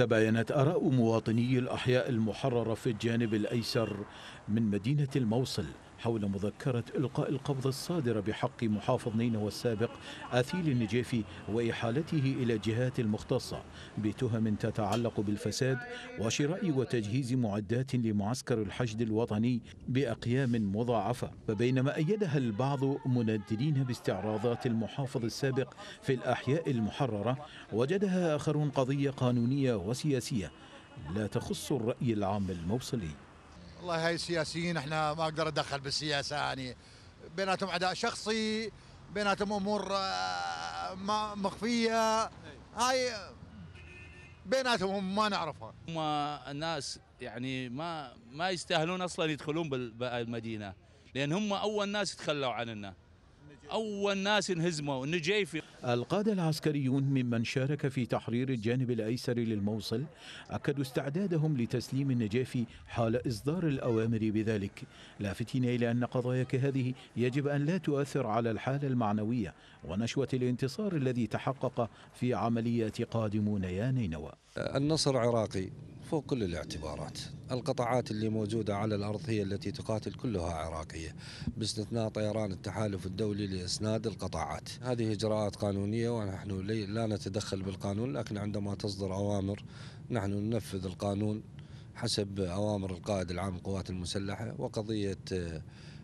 تباينت آراء مواطني الأحياء المحررة في الجانب الأيسر من مدينة الموصل حول مذكرة إلقاء القبض الصادرة بحق محافظ نينوى السابق أثيل النجيفي وإحالته إلى الجهات المختصة بتهم تتعلق بالفساد وشراء وتجهيز معدات لمعسكر الحشد الوطني بأقيام مضاعفة فبينما أيدها البعض منددين باستعراضات المحافظ السابق في الأحياء المحررة وجدها آخرون قضية قانونية وسياسية لا تخص الرأي العام الموصلي والله هاي السياسيين احنا ما اقدر اتدخل بالسياسه يعني بيناتهم عداء شخصي بيناتهم امور آه، ما مخفيه هاي بيناتهم ما نعرفها هم الناس يعني ما ما يستاهلون اصلا يدخلون بالمدينه لان هم اول ناس يتخلوا عننا أول ناس انهزموا النجيفي القادة العسكريون ممن شارك في تحرير الجانب الأيسر للموصل أكدوا استعدادهم لتسليم النجيفي حال إصدار الأوامر بذلك لافتين إلى أن قضايا كهذه يجب أن لا تؤثر على الحالة المعنوية ونشوة الانتصار الذي تحقق في عمليات قادمون يا نينوى النصر عراقي فوق كل الاعتبارات القطاعات اللي موجودة على الأرض هي التي تقاتل كلها عراقية باستثناء طيران التحالف الدولي لإسناد القطاعات هذه إجراءات قانونية ونحن لا نتدخل بالقانون لكن عندما تصدر أوامر نحن ننفذ القانون حسب أوامر القائد العام للقوات المسلحة وقضية آه،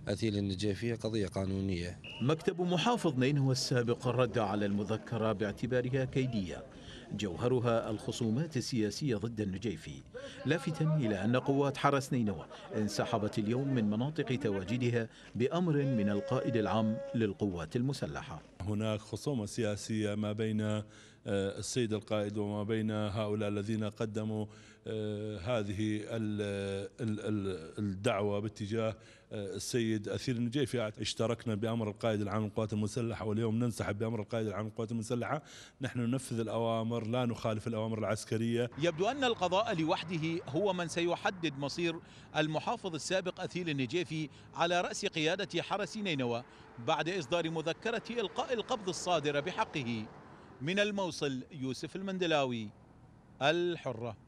أثيل النجافية قضية قانونية مكتب محافظ نين هو السابق رد على المذكرة باعتبارها كيدية جوهرها الخصومات السياسية ضد النجيفي لافتا إلى أن قوات حرس نينوى انسحبت اليوم من مناطق تواجدها بأمر من القائد العام للقوات المسلحة هناك خصومة سياسية ما بين آه، السيد القائد وما بين هؤلاء الذين قدموا آه، هذه الدعوة باتجاه آه، السيد أثير النجيفي اشتركنا بأمر القائد العام للقوات المسلحة واليوم ننسحب بأمر القائد العام للقوات المسلحة نحن ننفذ الأوامر لا نخالف الأوامر العسكرية يبدو أن القضاء لوحده هو من سيحدد مصير المحافظ السابق أثير النجيفي على رأس قيادة حرس نينوى بعد إصدار مذكرة إلقاء القبض الصادرة بحقه من الموصل يوسف المندلاوي الحرة